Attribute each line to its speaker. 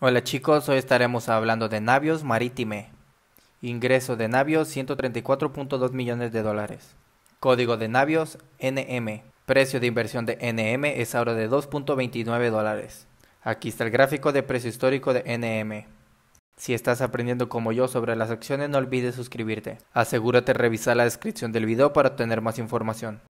Speaker 1: Hola chicos, hoy estaremos hablando de Navios Marítime. Ingreso de Navios 134.2 millones de dólares. Código de Navios NM. Precio de inversión de NM es ahora de 2.29 dólares. Aquí está el gráfico de precio histórico de NM. Si estás aprendiendo como yo sobre las acciones no olvides suscribirte. Asegúrate de revisar la descripción del video para obtener más información.